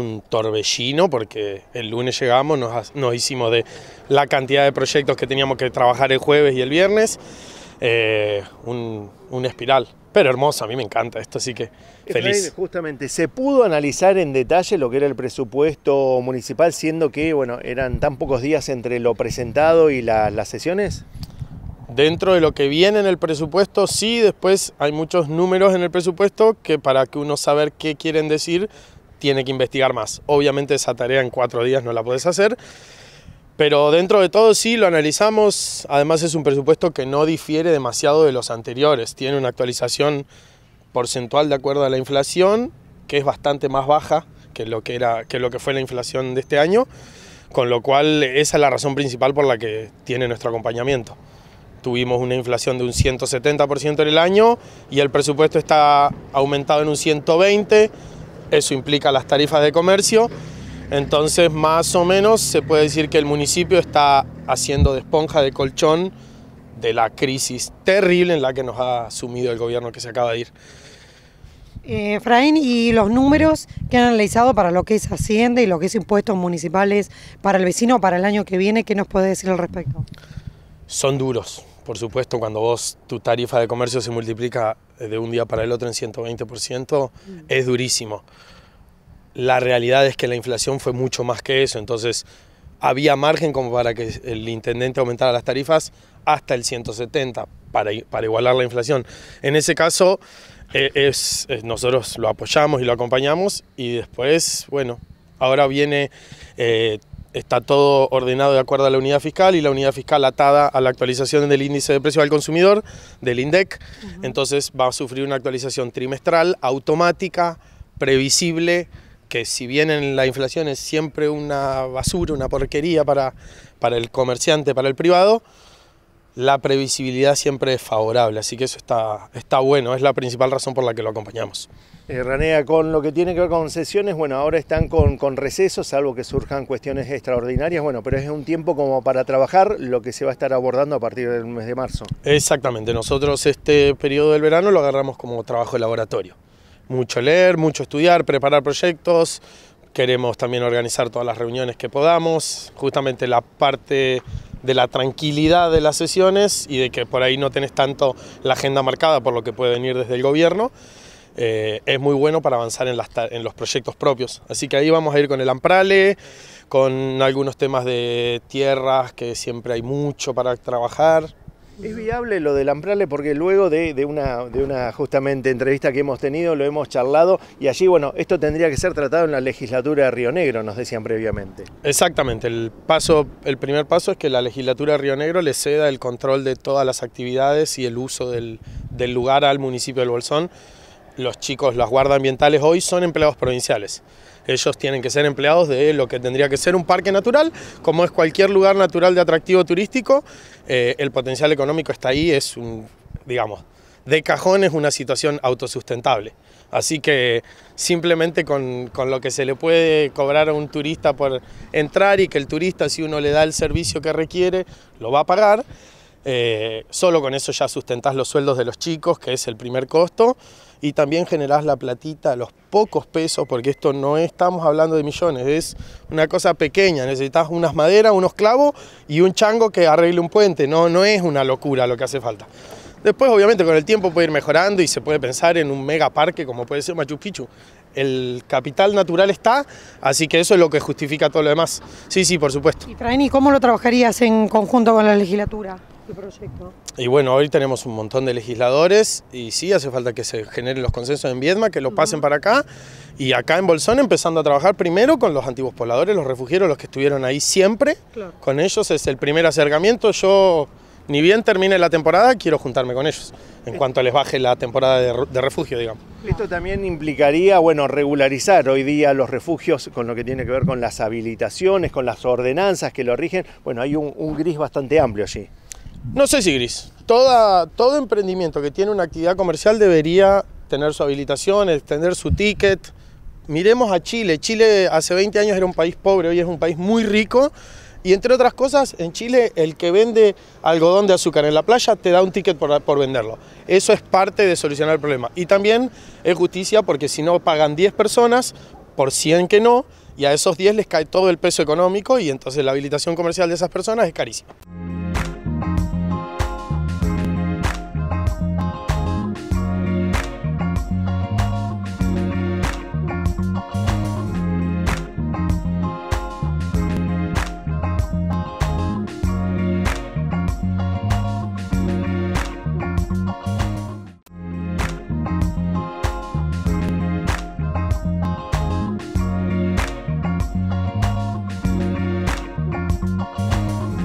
Un torbellino porque el lunes llegamos, nos, hicimos de la cantidad de proyectos que teníamos que trabajar el jueves y el viernes, eh, un, espiral, pero hermoso, a mí me encanta esto, así que feliz. justamente, ¿se pudo analizar en detalle lo que era el presupuesto municipal, siendo que bueno, eran tan pocos días entre lo presentado y las sesiones? Dentro de lo que viene en el presupuesto, sí, después hay muchos números en el presupuesto que para que uno saber qué quieren decir tiene que investigar más. Obviamente esa tarea en cuatro días no la puedes hacer, pero dentro de todo sí lo analizamos. Además es un presupuesto que no difiere demasiado de los anteriores. Tiene una actualización porcentual de acuerdo a la inflación, que es bastante más baja que lo que, era, que lo que fue la inflación de este año, con lo cual esa es la razón principal por la que tiene nuestro acompañamiento. Tuvimos una inflación de un 170% en el año y el presupuesto está aumentado en un 120%, eso implica las tarifas de comercio. Entonces, más o menos, se puede decir que el municipio está haciendo de esponja, de colchón, de la crisis terrible en la que nos ha sumido el gobierno que se acaba de ir. Eh, Efraín, ¿y los números que han analizado para lo que es Hacienda y lo que es impuestos municipales para el vecino para el año que viene? ¿Qué nos puede decir al respecto? Son duros, por supuesto, cuando vos tu tarifa de comercio se multiplica de un día para el otro en 120%, mm. es durísimo. La realidad es que la inflación fue mucho más que eso, entonces había margen como para que el intendente aumentara las tarifas hasta el 170 para, para igualar la inflación. En ese caso, eh, nosotros lo apoyamos y lo acompañamos y después, bueno, ahora viene, eh, está todo ordenado de acuerdo a la unidad fiscal y la unidad fiscal atada a la actualización del índice de precio al consumidor, del INDEC, entonces va a sufrir una actualización trimestral, automática, previsible, que si bien en la inflación es siempre una basura, una porquería para, para el comerciante, para el privado, la previsibilidad siempre es favorable, así que eso está, está bueno, es la principal razón por la que lo acompañamos. Eh, Ranea, con lo que tiene que ver con sesiones, bueno, ahora están con, con recesos, salvo que surjan cuestiones extraordinarias, bueno, pero es un tiempo como para trabajar lo que se va a estar abordando a partir del mes de marzo. Exactamente, nosotros este periodo del verano lo agarramos como trabajo de laboratorio mucho leer, mucho estudiar, preparar proyectos. Queremos también organizar todas las reuniones que podamos. Justamente la parte de la tranquilidad de las sesiones y de que por ahí no tenés tanto la agenda marcada por lo que puede venir desde el gobierno. Eh, es muy bueno para avanzar en, en, los proyectos propios. Así que ahí vamos a ir con el Amprale, con algunos temas de tierras, que siempre hay mucho para trabajar. Es viable lo del Amprale porque luego de, una, de una justamente entrevista que hemos tenido lo hemos charlado y allí, bueno, esto tendría que ser tratado en la legislatura de Río Negro, nos decían previamente. Exactamente, el, paso, el primer paso es que la legislatura de Río Negro le ceda el control de todas las actividades y el uso del, del lugar al municipio del Bolsón los chicos, las guardas ambientales hoy son empleados provinciales. Ellos tienen que ser empleados de lo que tendría que ser un parque natural, como es cualquier lugar natural de atractivo turístico. Eh, el potencial económico está ahí, es un, digamos, de cajón es una situación autosustentable. Así que simplemente con, lo que se le puede cobrar a un turista por entrar y que el turista, si uno le da el servicio que requiere, lo va a pagar. Eh, solo con eso ya sustentás los sueldos de los chicos, que es el primer costo y también generás la platita, los pocos pesos, porque esto no estamos hablando de millones, es una cosa pequeña, necesitas unas maderas, unos clavos y un chango que arregle un puente, no, no es una locura lo que hace falta. Después, obviamente, con el tiempo puede ir mejorando y se puede pensar en un mega parque como puede ser Machu Picchu. El capital natural está, así que eso es lo que justifica todo lo demás. Sí, sí, por supuesto. ¿Y Traini, cómo lo trabajarías en conjunto con la legislatura? proyecto? Y bueno, hoy tenemos un montón de legisladores y sí, hace falta que se generen los consensos en Viedma, que lo pasen para acá y acá en Bolsón empezando a trabajar primero con los antiguos pobladores, los refugieros, los que estuvieron ahí siempre. Con ellos es el primer acercamiento. Yo, ni bien termine la temporada, quiero juntarme con ellos en cuanto les baje la temporada de, refugio, digamos. Esto también implicaría, bueno, regularizar hoy día los refugios con lo que tiene que ver con las habilitaciones, con las ordenanzas que lo rigen. Bueno, hay un gris bastante amplio allí. No sé si gris. todo emprendimiento que tiene una actividad comercial debería tener su habilitación, extender su ticket. Miremos a Chile. Chile hace 20 años era un país pobre, hoy es un país muy rico. Y entre otras cosas, en Chile el que vende algodón de azúcar en la playa te da un ticket por, por venderlo. Eso es parte de solucionar el problema. Y también es justicia porque si no pagan 10 personas, por 100 que no, y a esos 10 les cae todo el peso económico y entonces la habilitación comercial de esas personas es carísima.